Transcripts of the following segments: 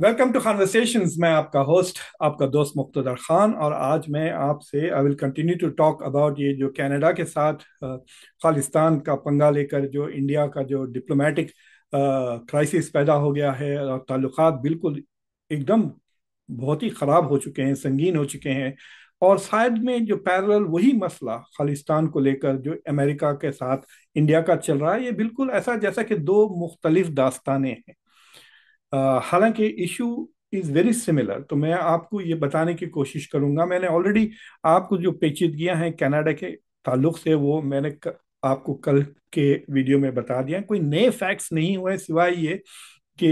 Welcome to conversation मैं आपका host आपका दोस्त मुख्तर खान और आज मैं आपसे I will continue to talk about ये जो कैनेडा के साथ खालिस्तान का पंगा लेकर जो इंडिया का जो डिप्लोमेटिक क्राइसिस पैदा हो गया है और ताल्लुक बिल्कुल एकदम बहुत ही ख़राब हो चुके हैं संगीन हो चुके हैं और शायद में जो पैरल वही मसला खालिस्तान को लेकर जो अमेरिका के साथ इंडिया का चल रहा है ये बिल्कुल ऐसा जैसा कि दो मुख्तलिफ दास्तानें हैं Uh, हालांकि इशू इज वेरी सिमिलर तो मैं आपको ये बताने की कोशिश करूंगा मैंने ऑलरेडी आपको जो पेचीदगियां हैं कनाडा के ताल्लुक से वो मैंने क, आपको कल के वीडियो में बता दिया कोई नए फैक्ट्स नहीं हुए सिवाय ये कि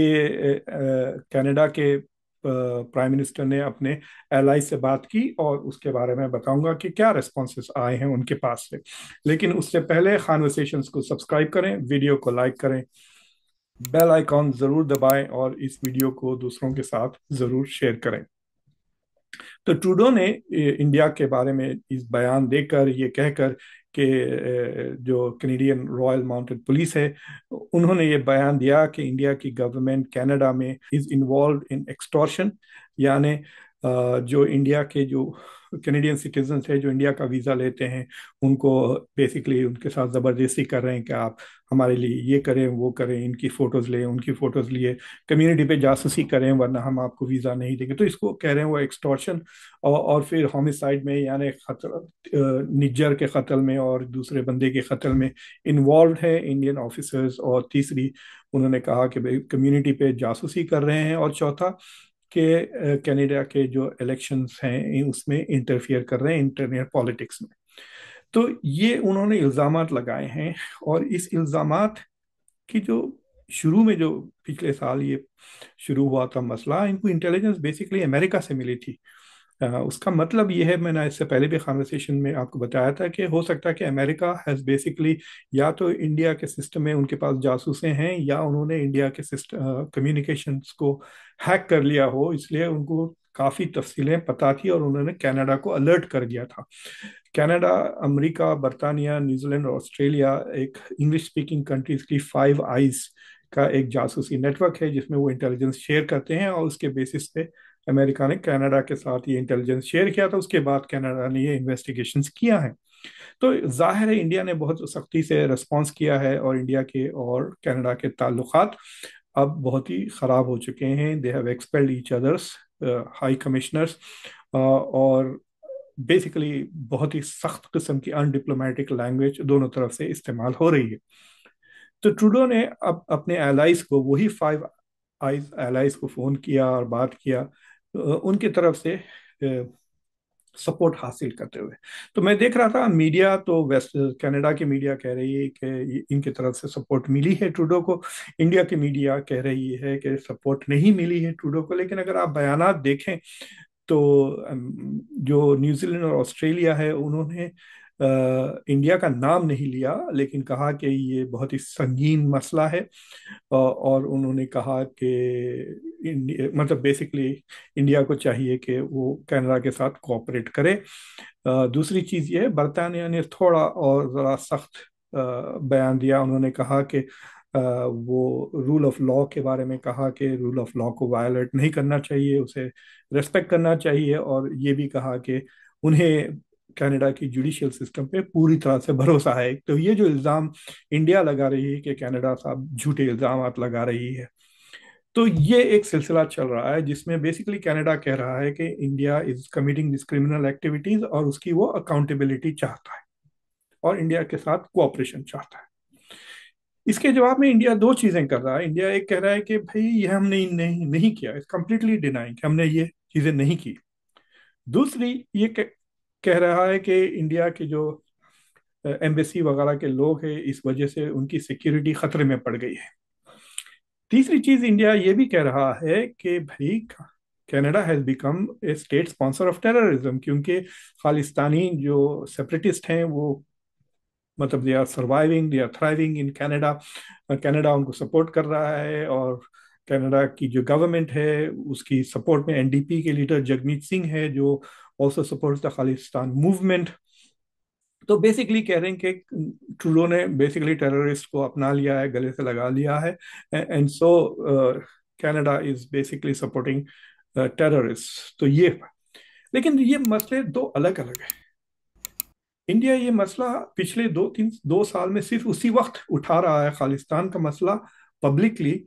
कनाडा के प्राइम मिनिस्टर ने अपने एल से बात की और उसके बारे में बताऊंगा कि क्या रिस्पॉन्सेस आए हैं उनके पास से लेकिन उससे पहले कॉन्वर्सेशन को सब्सक्राइब करें वीडियो को लाइक करें बेल आइकॉन जरूर दबाएं और इस वीडियो को दूसरों के साथ जरूर शेयर करें तो ट्रूडो ने इंडिया के बारे में इस बयान देकर ये कहकर के जो कैनेडियन रॉयल माउंटेड पुलिस है उन्होंने ये बयान दिया कि इंडिया की गवर्नमेंट कनाडा में इज इन्वॉल्व इन एक्सटॉर्शन यानी जो इंडिया के जो कैनेडियन सिटीजन है जो इंडिया का वीज़ा लेते हैं उनको बेसिकली उनके साथ ज़बरदस्ती कर रहे हैं कि आप हमारे लिए ये करें वो करें इनकी फ़ोटोज़ लें उनकी फ़ोटोज़ लिए कम्युनिटी पे जासूसी करें वरना हम आपको वीज़ा नहीं देंगे तो इसको कह रहे हैं वो एक्सटॉर्शन और, और फिर होमिसाइड में यानी खतर निज्जर के कत्ल में और दूसरे बंदे के कत्ल में इन्वॉल्व है इंडियन ऑफिसर्स और तीसरी उन्होंने कहा कि भाई कम्युनिटी पे जासूसी कर रहे हैं और चौथा के कनाडा के जो इलेक्शंस हैं उसमें इंटरफियर कर रहे हैं इंटरनेट पॉलिटिक्स में तो ये उन्होंने इल्ज़ाम लगाए हैं और इस इल्ज़ाम की जो शुरू में जो पिछले साल ये शुरू हुआ था मसला इनको इंटेलिजेंस बेसिकली अमेरिका से मिली थी उसका मतलब ये है मैंने इससे पहले भी कॉन्वर्सेशन में आपको बताया था कि हो सकता है कि अमेरिका हैज़ बेसिकली या तो इंडिया के सिस्टम में उनके पास जासूसें हैं या उन्होंने इंडिया के सिस्टम कम्युनिकेशन को हैक कर लिया हो इसलिए उनको काफ़ी तफसीलें पता थी और उन्होंने कनाडा को अलर्ट कर दिया था कनाडा अमेरिका बरतानिया न्यूजीलैंड और ऑस्ट्रेलिया एक इंग्लिश स्पीकिंग कंट्रीज़ की फाइव आइज़ का एक जासूसी नेटवर्क है जिसमें वो इंटेलिजेंस शेयर करते हैं और उसके बेसिस पे अमेरिका ने कनाडा के साथ ये इंटेलिजेंस शेयर किया था उसके बाद कनाडा ने ये इन्वेस्टिगेशन किया है तो जाहिर है इंडिया ने बहुत सख्ती से रिस्पॉन्स किया है और इंडिया के और कनाडा के ताल्लुक अब बहुत ही ख़राब हो चुके हैं they have expelled each others high commissioners और बेसिकली बहुत ही सख्त किस्म की अनडिप्लोमेटिक लैंग्वेज दोनों तरफ से इस्तेमाल हो रही है तो ट्रूडो ने अब अपने एलाइज को वही फाइव आइज एलाइज को फ़ोन किया और बात किया उनकी तरफ से सपोर्ट हासिल करते हुए तो मैं देख रहा था मीडिया तो वेस्ट कनाडा की मीडिया कह रही है कि इनकी तरफ से सपोर्ट मिली है ट्रूडो को इंडिया की मीडिया कह रही है कि सपोर्ट नहीं मिली है ट्रूडो को लेकिन अगर आप बयान देखें तो जो न्यूजीलैंड और ऑस्ट्रेलिया है उन्होंने इंडिया का नाम नहीं लिया लेकिन कहा कि ये बहुत ही संगीन मसला है और उन्होंने कहा कि मतलब बेसिकली इंडिया को चाहिए कि वो कनाडा के साथ कोऑपरेट करे दूसरी चीज़ ये है बरतानिया ने थोड़ा और ज़रा सख्त बयान दिया उन्होंने कहा कि वो रूल ऑफ लॉ के बारे में कहा कि रूल ऑफ लॉ को वायलेट नहीं करना चाहिए उसे रेस्पेक्ट करना चाहिए और ये भी कहा कि उन्हें कनाडा की जुडिशियल सिस्टम पे पूरी तरह से भरोसा है तो ये जो इल्ज़ाम इंडिया लगा रही है कि कनाडा साहब झूठे इल्ज़ाम लगा रही है तो ये एक सिलसिला चल रहा है जिसमें बेसिकली कनाडा कह रहा है कि India is committing this criminal activities और उसकी वो अकाउंटेबिलिटी चाहता है और इंडिया के साथ कोऑपरेशन चाहता है इसके जवाब में इंडिया दो चीजें कर रहा है इंडिया एक कह रहा है कि भाई ये हमने नहीं नहीं किया इट्स कम्प्लीटली डिनाइंग हमने ये चीजें नहीं की दूसरी ये कह रहा है कि इंडिया के जो एम्बेसी वगैरह के लोग हैं इस वजह से उनकी सिक्योरिटी खतरे में पड़ गई है तीसरी चीज इंडिया ये भी कह रहा है कि भाई Canada has become a state sponsor of terrorism क्योंकि खालिस्तानी जो सेपरेटिस्ट हैं वो मतलब they are surviving they are thriving in Canada Canada उनको सपोर्ट कर रहा है और कनाडा की जो गवर्नमेंट है उसकी सपोर्ट में एनडीपी के लीडर जगमीत सिंह है जो also support the Khalistan movement तो बेसिकली कह रहे हैं कि ट्रूडो ने बेसिकली टेररिस्ट को अपना लिया है गले से लगा लिया है and so Canada is basically supporting terrorist तो ये लेकिन ये मसले दो अलग अलग हैं इंडिया ये मसला पिछले दो तीन दो साल में सिर्फ उसी वक्त उठा रहा है खालिस्तान का मसला पब्लिकली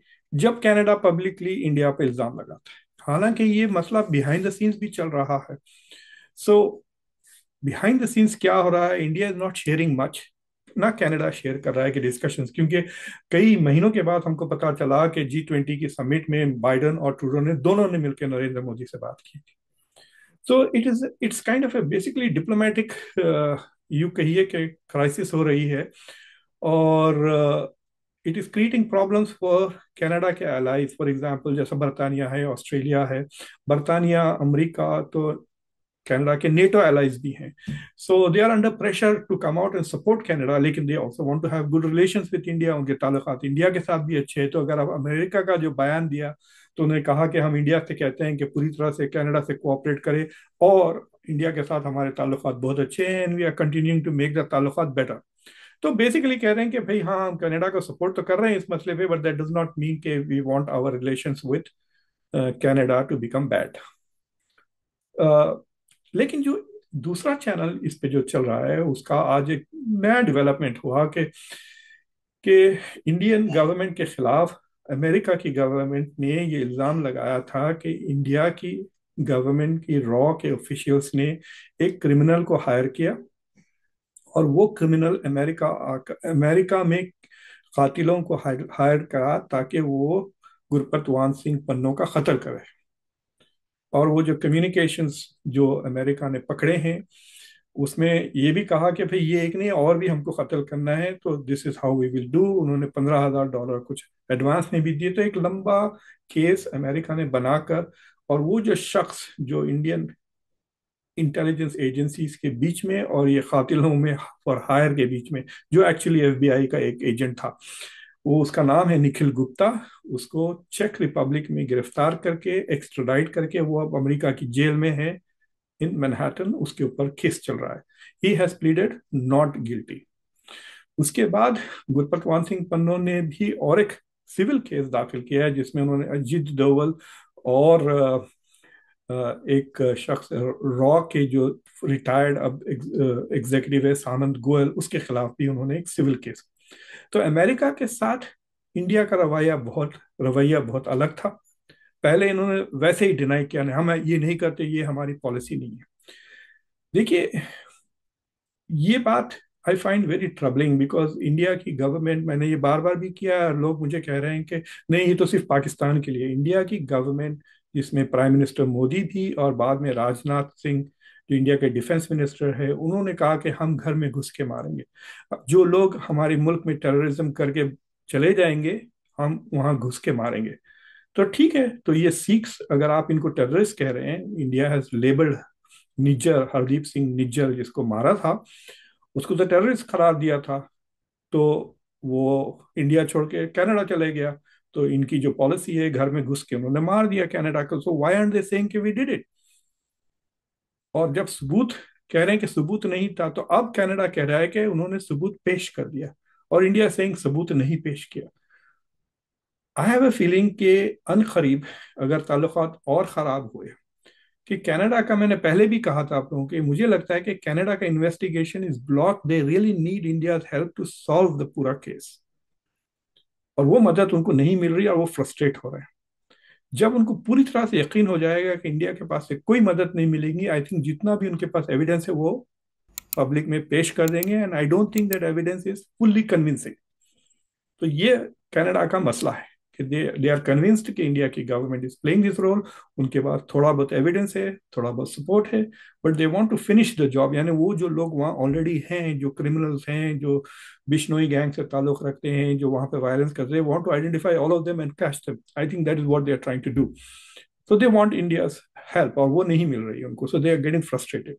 जब कनाडा पब्लिकली इंडिया पे इल्ज़ाम लगाता है हालांकि ये मसला बिहाइंड द सीन्स भी चल रहा है सो बिहाइंड द सीन्स क्या हो रहा है India is not sharing much ना कनाडा शेयर कर रहा है कि डिस्कशंस क्योंकि कई महीनों के बाद हमको पता चला कि जी ट्वेंटी की समिट में बाइडन और ट्रूडो ने दोनों ने मिलकर नरेंद्र मोदी से बात की so it is it's kind of a basically diplomatic यू कहिए कि क्राइसिस हो रही है और uh, it is creating problems for Canada के अलाइज फॉर एग्जाम्पल जैसा बरतानिया है ऑस्ट्रेलिया है बरतानिया अमरीका तो कैनेडा के नेटो एलाइज भी हैं so they are under pressure to come out and support Canada लेकिन they also want to have good relation with India उनके ताल्लुकात इंडिया के साथ भी अच्छे हैं तो अगर आप अमेरिका का जो बयान दिया तो उन्होंने कहा कि हम इंडिया से कहते हैं कि पूरी तरह से कैनेडा से कोऑपरेट करें और इंडिया के साथ हमारे ताल्लुक बहुत अच्छे हैं and we are continuing to make the ताल्लुक बेटर तो बेसिकली कह रहे हैं कि भाई हाँ हम कनाडा को सपोर्ट तो कर रहे हैं इस मसले पे but that does not mean के we want our relations with Canada to become bad लेकिन जो दूसरा चैनल इस पे जो चल रहा है उसका आज एक नया डेवलपमेंट हुआ कि कि इंडियन गवर्नमेंट के खिलाफ अमेरिका की गवर्नमेंट ने ये इल्ज़ाम लगाया था कि इंडिया की गवर्नमेंट की रॉ के ऑफिशियल्स ने एक क्रिमिनल को हायर किया और वो क्रिमिनल अमेरिका अमेरिका में कातिलों को हायर करा ताकि वो वान सिंह पन्नों का खतर करे और वो जो कम्युनिकेशंस जो अमेरिका ने पकड़े हैं उसमें ये भी कहा कि भाई ये एक नहीं और भी हमको कत्ल करना है तो this is how we will do उन्होंने पंद्रह हजार डॉलर कुछ एडवांस में भी दिए तो एक लंबा केस अमेरिका ने बनाकर और वो जो शख्स जो इंडियन इंटेलिजेंस एजेंसीज के बीच में और ये खातिलों में और हायर के बीच में जो एक्चुअली एफबीआई का एक एजेंट था वो उसका नाम है निखिल गुप्ता उसको चेक रिपब्लिक में गिरफ्तार करके एक्स्ट्राडाइट करके वो अब अमेरिका की जेल में है इन मैनहटन उसके ऊपर केस चल रहा है he has pleaded not guilty उसके बाद गुरपत वान सिंह पन्नो ने भी और एक सिविल केस दाखिल किया है जिसमें उन्होंने अजीत डोवल और एक शख्स रॉ के जो रिटायर्ड अब एग्जीक्यूटिव है सानंद गोयल उसके खिलाफ भी उन्होंने एक सिविल केस तो अमेरिका के साथ इंडिया का रवैया बहुत रवैया बहुत अलग था पहले इन्होंने वैसे ही डिनाई किया नहीं हम ये नहीं करते ये हमारी पॉलिसी नहीं है देखिए ये बात I find very troubling because India की गवर्नमेंट मैंने ये बार बार भी किया लोग मुझे कह रहे हैं कि नहीं ये तो सिर्फ पाकिस्तान के लिए इंडिया की गवर्नमेंट जिसमें प्राइम मिनिस्टर मोदी भी और बाद में राजनाथ सिंह जो इंडिया के डिफेंस मिनिस्टर है उन्होंने कहा कि हम घर में घुस के मारेंगे जो लोग हमारे मुल्क में टेररिज्म करके चले जाएंगे हम वहाँ घुस के मारेंगे तो ठीक है तो ये सिख्स अगर आप इनको टेररिस्ट कह रहे हैं India has labelled Nijjar Hardeep Singh Nijjar जिसको मारा था उसको तो टेररिस्ट करार दिया था तो वो इंडिया छोड़ के कैनेडा चले गया तो इनकी जो पॉलिसी है घर में घुस के उन्होंने मार दिया कैनेडा को so why are they saying कि वी डिड इट और जब सबूत कह रहे हैं कि सबूत नहीं था तो अब कनाडा कह रहा है कि उन्होंने सबूत पेश कर दिया और इंडिया सेइंग सबूत नहीं पेश किया आई हैव ए फीलिंग के अन करीब अगर ताल्लुक और ख़राब हुए कि कनाडा का मैंने पहले भी कहा था आप लोगों के मुझे लगता है कि कनाडा का investigation is block they really need India help to solve the पूरा केस और वो मदद उनको नहीं मिल रही और वो फ्रस्ट्रेट हो रहे हैं जब उनको पूरी तरह से यकीन हो जाएगा कि इंडिया के पास से कोई मदद नहीं मिलेगी आई थिंक जितना भी उनके पास एविडेंस है वो पब्लिक में पेश कर देंगे and I don't think that evidence is fully convincing तो ये कनाडा का मसला है कि दे आर कन्विंस्ड कि इंडिया की government is playing this role उनके पास थोड़ा बहुत एविडेंस है थोड़ा बहुत सपोर्ट है but they want to finish the job यानी वो जो लोग वहाँ ऑलरेडी हैं जो क्रिमिनल्स हैं जो बिश्नोई गैंग से ताल्लुक रखते हैं जो वहाँ पे वायलेंस करते हैं want to identify all of them and catch them I think that is what they are trying to do so they want India help और वो नहीं मिल रही उनको so they are getting frustrated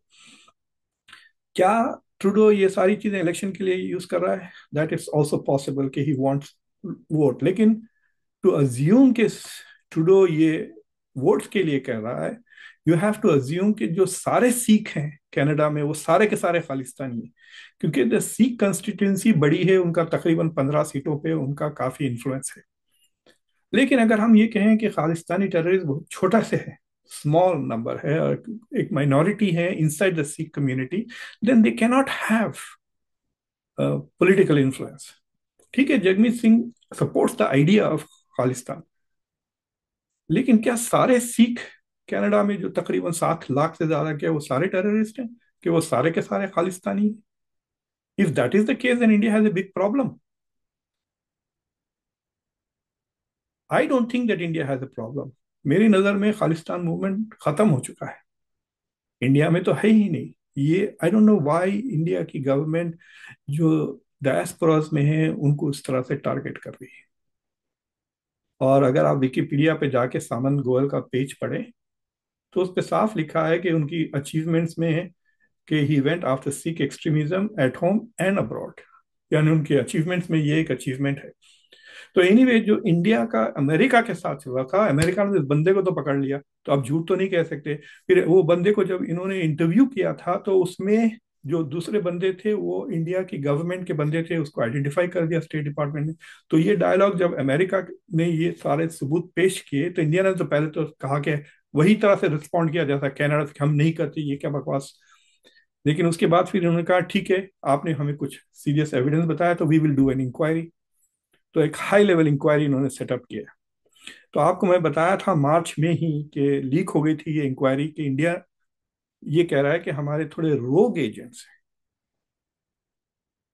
क्या ट्रूडो ये सारी चीजें इलेक्शन के लिए यूज कर रहा है दैट इज ऑल्सो पॉसिबल कि ही वॉन्ट्स वोट लेकिन टू अज्यूम के टूडो ये वोट्स के लिए कह रहा है यू हैव टू अज्यूम कि जो सारे सिख हैं कनाडा में वो सारे के सारे खालिस्तानी हैं क्योंकि द सिख कंस्टिट्यूंसी बड़ी है उनका तकरीबन पंद्रह सीटों पे उनका काफ़ी इन्फ्लुएंस है लेकिन अगर हम ये कहें कि खालिस्तानी टेररिस्ट बहुत छोटा से है स्मॉल नंबर है और एक माइनॉरिटी है inside the Sikh community then they cannot have political influence ठीक है Jagmeet Singh supports the idea of Khalistan लेकिन क्या सारे सिख कनाडा में जो तकरीबन सात लाख से ज्यादा क्या वो सारे टेररिस्ट हैं कि वो सारे के सारे खालिस्तानी हैं if that is the case in India has a big problem I don't think that India has a problem मेरी नजर में खालिस्तान मूवमेंट खत्म हो चुका है इंडिया में तो है ही नहीं ये I don't know why India की गवर्नमेंट जो डायस्पोरास में है उनको इस तरह से टारगेट कर रही है और अगर आप विकीपीडिया पे जाके सामंत गोयल का पेज पढ़ें तो उस पर साफ लिखा है कि उनकी अचीवमेंट्स में है कि he went after Sikh extremism at home and abroad यानी उनके अचीवमेंट्स में ये एक अचीवमेंट है तो एनी anyway, जो इंडिया का अमेरिका के साथ हुआ था अमेरिका ने इस बंदे को तो पकड़ लिया तो आप झूठ तो नहीं कह सकते फिर वो बंदे को जब इन्होंने इंटरव्यू किया था तो उसमें जो दूसरे बंदे थे वो इंडिया की गवर्नमेंट के बंदे थे उसको आइडेंटिफाई कर दिया स्टेट डिपार्टमेंट ने तो ये डायलॉग जब अमेरिका ने ये सारे सबूत पेश किए तो इंडिया ने तो पहले तो कहा कि वही तरह से रिस्पॉन्ड किया जैसा कैनेडा से हम नहीं करते ये क्या बकवास लेकिन उसके बाद फिर उन्होंने कहा ठीक है आपने हमें कुछ सीरियस एविडेंस बताया तो we will do an inquiry तो एक हाई लेवल इंक्वायरी इन्होंने सेटअप किया तो आपको मैं बताया था मार्च में ही कि लीक हो गई थी ये इंक्वायरी कि इंडिया ये कह रहा है कि हमारे थोड़े रोग एजेंट्स हैं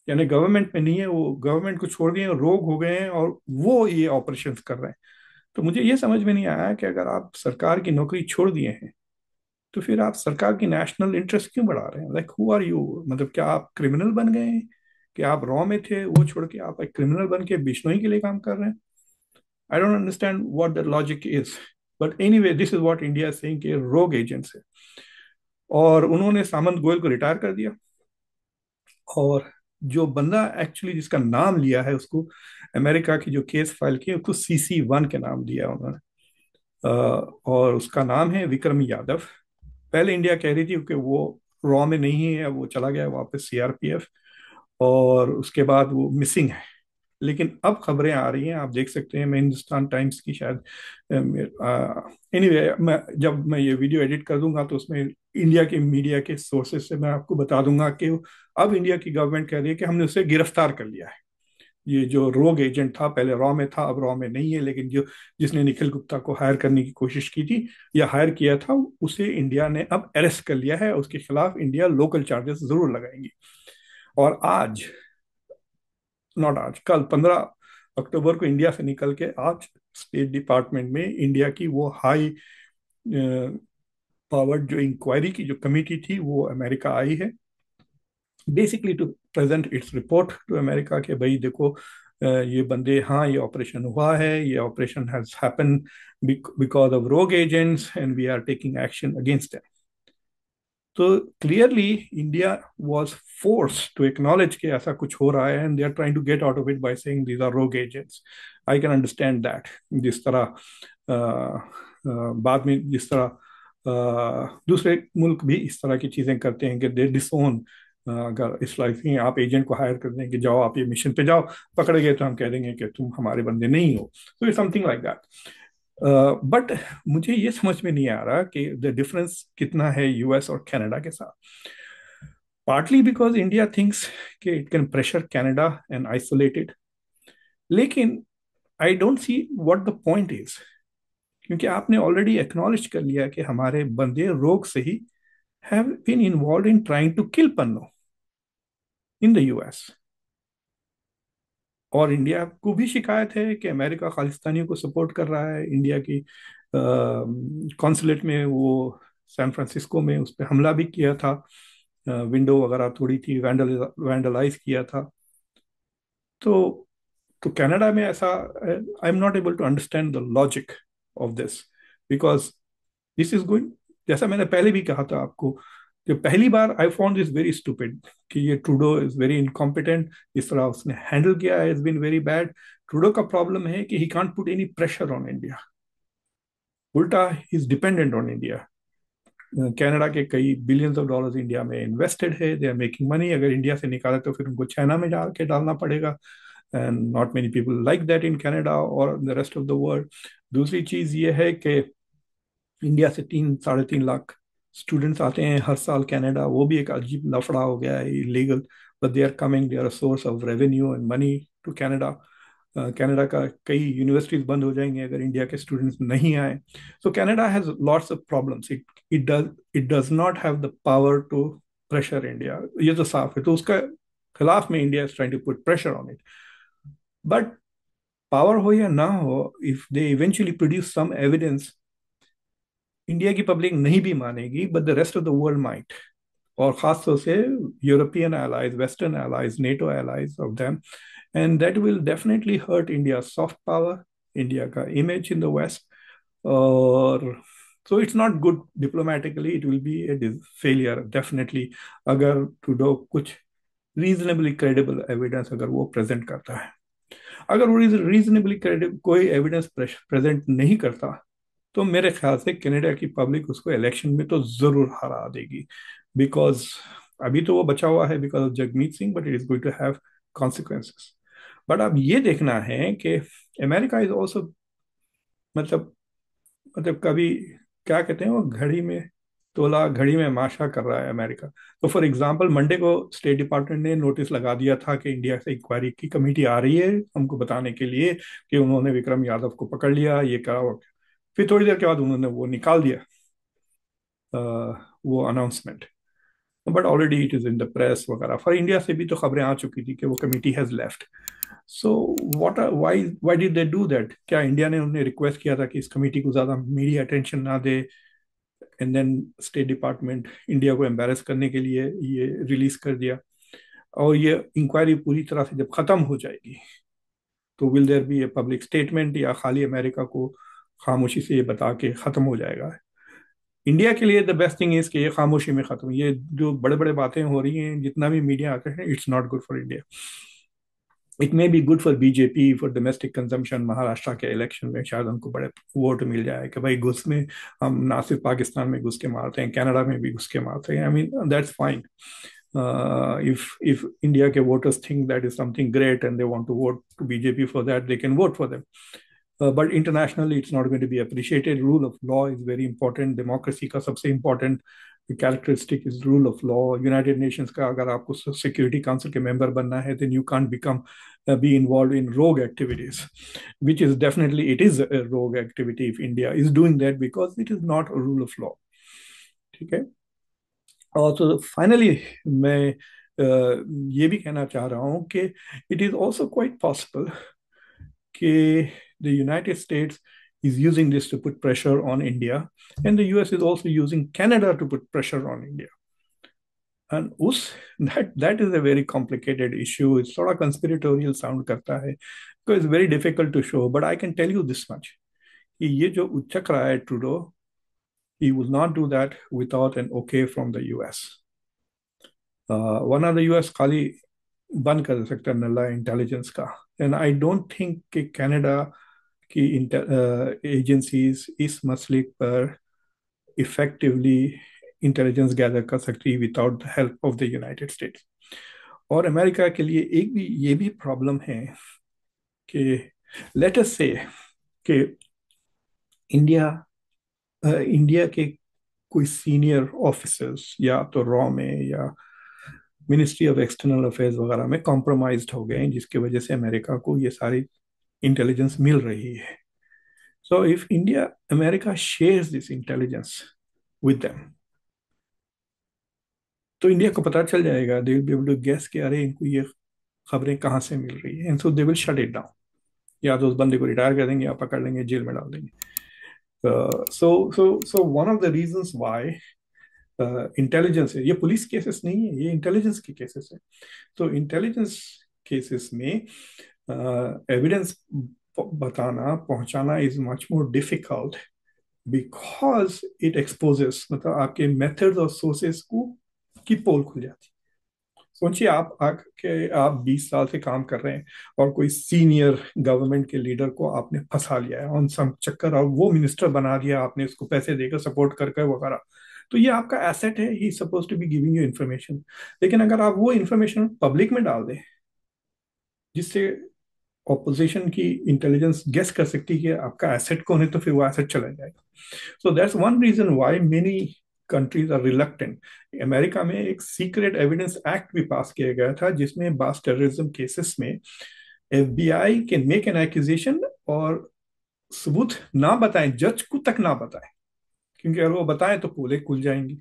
यानी गवर्नमेंट में नहीं है वो गवर्नमेंट को छोड़ दिए रोग हो गए हैं और वो ये ऑपरेशन कर रहे हैं तो मुझे ये समझ में नहीं आया कि अगर आप सरकार की नौकरी छोड़ दिए हैं तो फिर आप सरकार की नेशनल इंटरेस्ट क्यों बढ़ा रहे हैं लाइक हु आर यू मतलब क्या आप क्रिमिनल बन गए हैं कि आप रॉ में थे वो छोड़ के आप एक क्रिमिनल बन के बिश्नोई के लिए काम कर रहे हैं I don't understand what the logic is but anyway this is what India saying rogue agents है और उन्होंने सामंत गोयल को रिटायर कर दिया और जो बंदा एक्चुअली जिसका नाम लिया है उसको अमेरिका की जो केस फाइल की उसको सी सी वन के नाम दिया उन्होंने और उसका नाम है विक्रम यादव पहले इंडिया कह रही थी कि वो रॉ में नहीं है वो चला गया वापस सीआरपीएफ और उसके बाद वो मिसिंग है लेकिन अब खबरें आ रही हैं आप देख सकते हैं मैं हिंदुस्तान टाइम्स की शायद एनी anyway, मैं जब मैं ये वीडियो एडिट कर दूंगा तो उसमें इंडिया के मीडिया के सोर्सेज से मैं आपको बता दूंगा कि अब इंडिया की गवर्नमेंट कह रही है कि हमने उसे गिरफ्तार कर लिया है ये जो रोग एजेंट था पहले रॉ में था अब रॉ में नहीं है लेकिन जो जिसने निखिल गुप्ता को हायर करने की कोशिश की थी या हायर किया था उसे इंडिया ने अब अरेस्ट कर लिया है उसके खिलाफ इंडिया लोकल चार्जेस जरूर लगाएंगी और आज नॉट आज कल पंद्रह अक्टूबर को इंडिया से निकल के आज स्टेट डिपार्टमेंट में इंडिया की वो हाई पावर्ड जो इंक्वायरी की जो कमेटी थी वो अमेरिका आई है basically to present its report to America के भाई देखो ये बंदे हाँ ये ऑपरेशन हुआ है ये operation has happen because of rogue agents and we are taking action against them तो clearly India was force to acknowledge के ऐसा कुछ हो रहा है and they are trying to get out of it by saying these are rogue agents I can understand that जिस तरह आ, आ, बाद में जिस तरह आ, दूसरे मुल्क भी इस तरह की चीजें करते हैं कि दे डिसोन अगर इस लाइफ आप एजेंट को हायर कर दें कि जाओ आप ये मिशन पे जाओ पकड़े गए तो हम कह देंगे कि तुम हमारे बंदे नहीं हो तो is something like that but uh, मुझे ये समझ में नहीं आ रहा कि द डिफरेंस कितना है यूएस और कनाडा के साथ पार्टली बिकॉज इंडिया थिंक्स कि it can pressure Canada and isolated लेकिन I don't see what the point is क्योंकि आपने ऑलरेडी एक्नॉलेज कर लिया कि हमारे बंदे रोग से he have been involve in trying to kill Pannun in the US और इंडिया को भी शिकायत है कि अमेरिका खालिस्तानियों को सपोर्ट कर रहा है इंडिया की कॉन्सुलेट में वो सैन फ्रांसिस्को में उस पर हमला भी किया था विंडो वगैरह थोड़ी थी वैंडल वैंडलाइज किया था तो तो कनाडा में ऐसा I am not able to understand the logic of this because this is going जैसा मैंने पहले भी कहा था आपको जो पहली बार I found is very stupid कि ये ट्रूडो इज वेरी इनकॉम्पिटेंट इस तरह उसने हैंडल किया है is been very bad Trudeau का प्रॉब्लम है कि he can't put any pressure on India उल्टा is dependent on India Canada के कई बिलियंस ऑफ डॉलर्स इंडिया में इन्वेस्टेड है दे आर मेकिंग मनी अगर इंडिया से निकाले तो फिर उनको चाइना में जाके के डालना पड़ेगा and not many people like that in Canada और the rest of the world दूसरी चीज़ ये है कि इंडिया से तीन साढ़े तीन लाख स्टूडेंट्स आते हैं हर साल कनाडा वो भी एक अजीब लफड़ा हो गया है illegal but they are coming they are source of revenue and money to Canada Canada का कई यूनिवर्सिटीज बंद हो जाएंगे अगर इंडिया के स्टूडेंट्स नहीं आए so Canada has lots of problems it it does it does not have the power to pressure India ये तो साफ है तो उसका खिलाफ में India is trying to put pressure on it but power हो या ना हो if they eventually produce some evidence India की पब्लिक नहीं भी मानेगी but the rest of the world might और खासतौर से European allies western allies NATO allies of them and that will definitely hurt India soft power India का image in the west और so it's not good diplomatically it will be a failure definitely अगर Trudeau कुछ reasonably credible evidence अगर वो present करता है अगर वो रीजनेबली क्रेडिबल कोई एविडेंस प्रेजेंट नहीं करता तो मेरे ख्याल से कनाडा की पब्लिक उसको इलेक्शन में तो ज़रूर हरा देगी बिकॉज अभी तो वो बचा हुआ है because of Jagmeet Singh but it is going to have consequences बट अब ये देखना है कि अमेरिका इज ऑल्सो मतलब मतलब कभी क्या कहते हैं वो घड़ी में तोला घड़ी में माशा कर रहा है अमेरिका तो फॉर एग्जांपल मंडे को स्टेट डिपार्टमेंट ने नोटिस लगा दिया था कि इंडिया से इंक्वायरी की कमेटी आ रही है हमको बताने के लिए कि उन्होंने विक्रम यादव को पकड़ लिया ये क्या फिर थोड़ी देर के बाद उन्होंने वो निकाल दिया वो announcement but already it is in the press वगैरह फॉर इंडिया से भी तो खबरें आ चुकी थी कि वो committee has left so what why why did they do that क्या इंडिया ने उन्हें रिक्वेस्ट किया था कि इस कमेटी को ज़्यादा मीडिया अटेंशन ना दे and then state department India को एम्बेरस करने के लिए ये रिलीज कर दिया और ये इंक्वायरी पूरी तरह से जब ख़त्म हो जाएगी तो will there be a public statement या खाली अमेरिका को खामोशी से ये बता के ख़त्म हो जाएगा इंडिया के लिए द बेस्ट थिंग इज़ कि ये खामोशी में ख़त्म ये जो बड़े बड़े बातें हो रही हैं जितना भी मीडिया आते हैं it's not good for India it may be good for BJP for domestic consumption Maharashtra के इलेक्शन में शायद उनको बड़े वोट मिल जाए कि भाई घुस में हम ना सिर्फ पाकिस्तान में घुस के मारते हैं कैनेडा में भी घुस के मारते हैं I mean that's fine if if India के voters think that is something great and they want to vote to BJP for that they can vote for that uh, but internationally it's not going to be appreciated rule of law is very important democracy ka sabse important characteristic is rule of law united nations ka agar आपको security council ke member banna hai, then you can't become uh, be involved in rogue activities which is definitely it is a rogue activity if india is doing that because it is not a rule of law Okay. Also, finally, may finally मैं uh, ये भी कहना चाह रहा हूँ कि it is also quite possible कि the United States is using this to put pressure on India, and the US is also using Canada to put pressure on India. And us, that, that is a very complicated issue. It's sort of conspiratorial sound karta hai, because it's very difficult to show. But I can tell you this much. कि ये जो उच्चक he will not do that without an okay from the US. Uh, one of the US खाली बंद कर सकता है नल्ला intelligence का एंड आई डोंट थिंक कि कि एजेंसीज uh, इस मसले पर इफेक्टिवली इंटेलिजेंस गैदर कर सकती है without the help of the United States और अमेरिका के लिए एक भी ये भी प्रॉब्लम है कि लेट अस से कि इंडिया इंडिया uh, के कोई सीनियर ऑफिसर्स या तो रॉ में या मिनिस्ट्री ऑफ एक्सटर्नल अफेयर्स वगैरह में कॉम्प्रोमाइज हो गए हैं जिसकी वजह से अमेरिका को ये सारी इंटेलिजेंस मिल रही है so if India America share this intelligence with them तो इंडिया को पता चल जाएगा they will be able to guess के अरे इनको ये खबरें कहाँ से मिल रही है and so they will shut it down या तो उस बंदे को रिटायर कर देंगे या पकड़ लेंगे जेल में डाल देंगे so so so one of the reason why intelligence है ये पुलिस केसेस नहीं है ये इंटेलिजेंस के केसेस है तो इंटेलिजेंस केसेस में एविडेंस बताना पहुंचाना is much more difficult because it exposes मतलब आपके मेथड्स और सोर्सेस को की पोल खुल जाती सोचिए आप आके आप 20 साल से काम कर रहे हैं और कोई सीनियर गवर्नमेंट के लीडर को आपने फंसा लिया है ऑन सम चक्कर और वो मिनिस्टर बना दिया आपने उसको पैसे देकर सपोर्ट कर कर वगैरह तो ये आपका एसेट है he suppose to be giving you information लेकिन अगर आप वो इन्फॉर्मेशन पब्लिक में डाल दें जिससे ऑपोजिशन की इंटेलिजेंस गेस कर सकती है कि आपका एसेट कौन है तो फिर वो एसेट चला जाएगा so that's one reason why many countries are reluctant America में एक सीक्रेट एविडेंस एक्ट भी पास किया गया था जिसमें बास टेररिज्म केसेस में F B I can make an accusation और सबूत ना बताएं जज को तक ना बताएं क्योंकि अगर वो बताएं तो पोले खुल जाएंगी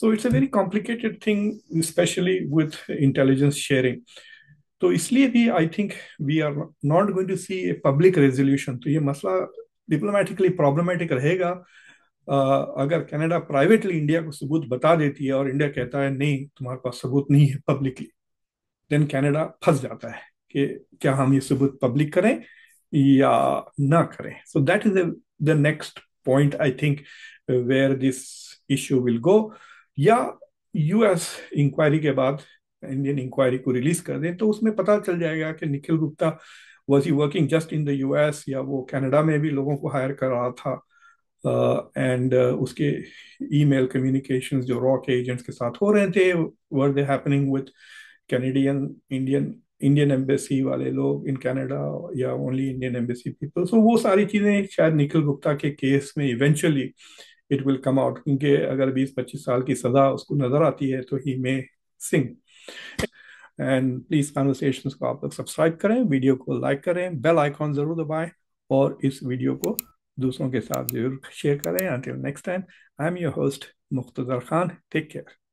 so it's a very complicated thing specially with intelligence sharing तो इसलिए भी I think we are not going to see a public resolution तो ये मसला डिप्लोमेटिकली प्रॉब्लमेटिक रहेगा अगर कनाडा प्राइवेटली इंडिया को सबूत बता देती है और इंडिया कहता है नहीं तुम्हारे पास सबूत नहीं है पब्लिकली देन कनाडा फंस जाता है कि क्या हम ये सबूत पब्लिक करें या ना करें so that is the next point I think where this issue will go या यूएस इंक्वायरी के बाद इंडियन इंक्वायरी को रिलीज कर दें तो उसमें पता चल जाएगा कि Nikhil Gupta was he working just in the US या वो कनाडा में भी लोगों को हायर कर रहा था एंड uh, uh, उसके ईमेल कम्युनिकेशन जो रॉ के एजेंट्स के साथ हो रहे थे whether they happening with Canadian Indian Indian embassy वाले लोग इन कैनेडा या only Indian embassy people so वो सारी चीज़ें शायद निखिल गुप्ता के केस में eventually it will come out क्योंकि अगर 20-25 साल की सज़ा उसको नज़र आती है तो ही मे सिंह एंड प्लीज कॉन्वर्सेशन को आप लोग सब्सक्राइब करें वीडियो को लाइक करें बेल आइकॉन जरूर दबाएं और इस वीडियो को दूसरों के साथ जरूर शेयर करें until next time I am your host Mukhtar Khan take care